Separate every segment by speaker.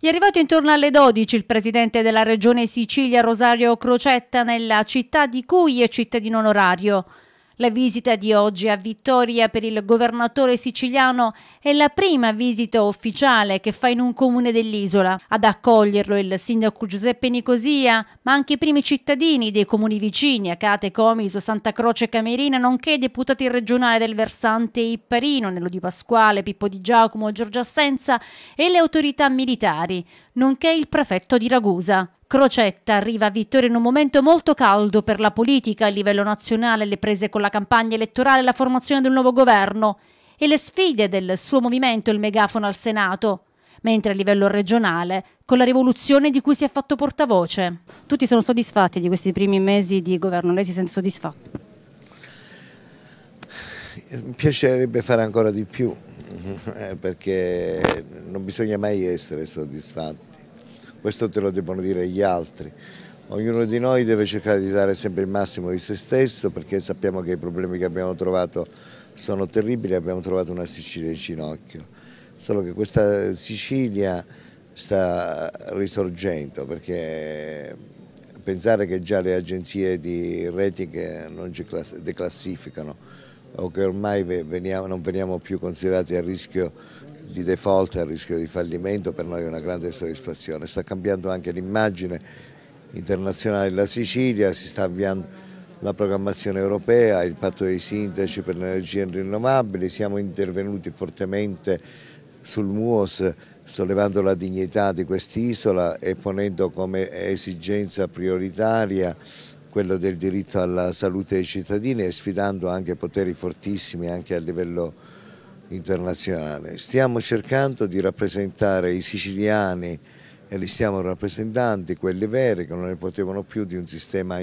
Speaker 1: Gli È arrivato intorno alle 12 il presidente della regione Sicilia Rosario Crocetta nella città di Cui è cittadino onorario. La visita di oggi a Vittoria per il governatore siciliano è la prima visita ufficiale che fa in un comune dell'isola. Ad accoglierlo il sindaco Giuseppe Nicosia, ma anche i primi cittadini dei comuni vicini, Acate, Comiso, Santa Croce e Camerina, nonché i deputati regionali del versante Ipparino, Nello Di Pasquale, Pippo Di Giacomo, Giorgia Assenza e le autorità militari, nonché il prefetto di Ragusa. Crocetta arriva a Vittoria in un momento molto caldo per la politica a livello nazionale, le prese con la campagna elettorale e la formazione del nuovo governo e le sfide del suo movimento il megafono al Senato, mentre a livello regionale con la rivoluzione di cui si è fatto portavoce. Tutti sono soddisfatti di questi primi mesi di governo, lei si sente soddisfatto?
Speaker 2: Mi piacerebbe fare ancora di più, eh, perché non bisogna mai essere soddisfatti questo te lo devono dire gli altri. Ognuno di noi deve cercare di dare sempre il massimo di se stesso perché sappiamo che i problemi che abbiamo trovato sono terribili, abbiamo trovato una Sicilia in ginocchio, solo che questa Sicilia sta risorgendo perché pensare che già le agenzie di rating non ci declassificano o che ormai veniamo, non veniamo più considerati a rischio di default e a rischio di fallimento per noi è una grande soddisfazione. Sta cambiando anche l'immagine internazionale della Sicilia, si sta avviando la programmazione europea, il patto dei sindaci per le energie rinnovabili, siamo intervenuti fortemente sul MUOS sollevando la dignità di quest'isola e ponendo come esigenza prioritaria quello del diritto alla salute dei cittadini e sfidando anche poteri fortissimi anche a livello europeo internazionale. Stiamo cercando di rappresentare i siciliani e li stiamo rappresentando, quelli veri che non ne potevano più di un sistema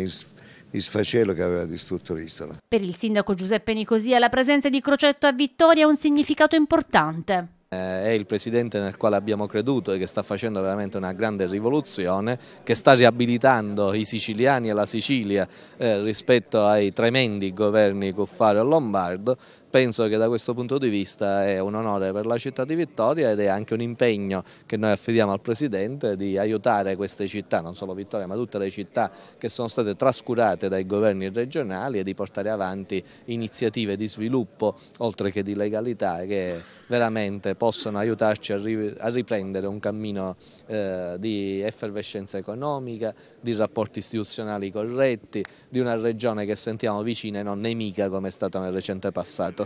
Speaker 2: sfacelo che aveva distrutto l'isola.
Speaker 1: Per il sindaco Giuseppe Nicosia la presenza di Crocetto a Vittoria ha un significato importante.
Speaker 3: Eh, è il presidente nel quale abbiamo creduto e che sta facendo veramente una grande rivoluzione, che sta riabilitando i siciliani e la Sicilia eh, rispetto ai tremendi governi Cuffaro e Lombardo penso che da questo punto di vista è un onore per la città di Vittoria ed è anche un impegno che noi affidiamo al Presidente di aiutare queste città, non solo Vittoria ma tutte le città che sono state trascurate dai governi regionali e di portare avanti iniziative di sviluppo oltre che di legalità che veramente possono aiutarci a riprendere un cammino eh, di effervescenza economica, di rapporti istituzionali corretti, di una regione che sentiamo vicina e non nemica come è stata nel recente passato.